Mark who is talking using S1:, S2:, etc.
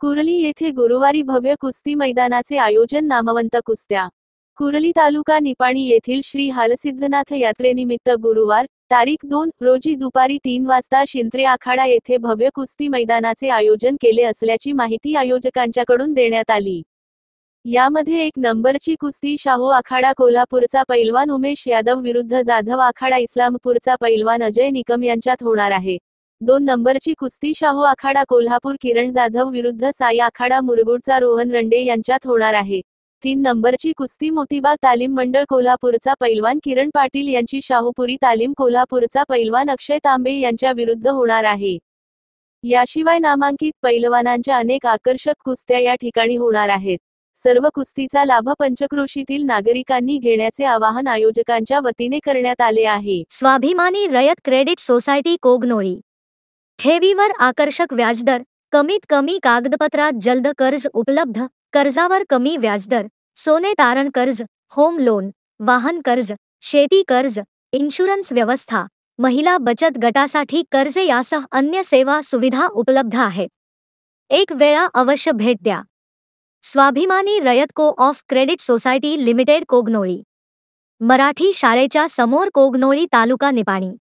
S1: कुरली येथे गुरुवारी भव्य कुस्ती मैदानाचे आयोजन नामवंत कुस्त्या कुरली तालुका निपाणी येथील श्री हालसिद्धनाथ यात्रेनिमित्त गुरुवार तारीख दोन रोजी दुपारी तीन वाजता शिंत्रे आखाडा येथे भव्य कुस्ती मैदानाचे आयोजन केले असल्याची माहिती आयोजकांच्याकडून देण्यात आली यामध्ये एक नंबरची कुस्ती शाहू आखाडा कोल्हापूरचा पैलवान उमेश यादव विरुद्ध जाधव आखाडा इस्लामपूरचा पैलवान अजय निकम यांच्यात होणार आहे दोन नंबरची कुस्ती शाहू आखाडा कोल्हापूर किरण जाधव विरुद्ध साई आखाडा मुरगुडचा रोहन रंडे यांच्यात होणार आहे तीन नंबरची कुस्ती मोतीबाग तालीम मंडळ कोल्हापूरचा पैलवान किरण पाटील यांची शाहूपुरी तालीम कोल्हापूरचा पैलवान अक्षय तांबे यांच्या विरुद्ध होणार आहे याशिवाय नामांकित पैलवानांच्या अनेक आकर्षक कुस्त्या या ठिकाणी होणार आहेत सर्व कुस्तीचा लाभ पंचक्रोशीतील नागरिकांनी घेण्याचे आवाहन आयोजकांच्या वतीने करण्यात आले आहे स्वाभिमानी रयत क्रेडिट सोसायटी कोगनोळी
S2: ठेवीवर आकर्षक व्याजदर कमीत कमी कागदपत्रात जलद कर्ज उपलब्ध कर्जावर कमी व्याजदर सोने तारण कर्ज होम लोन वाहन कर्ज शेती कर्ज इन्शुरन्स व्यवस्था महिला बचत गटासाठी कर्जे यासह अन्य सेवा सुविधा उपलब्ध आहेत एक वेळा अवश्य भेट द्या Swabhimani Rayat coop credit society limited Kognoli Marathi शाळेच्या समोर कोगनोळी तालुका निपाणी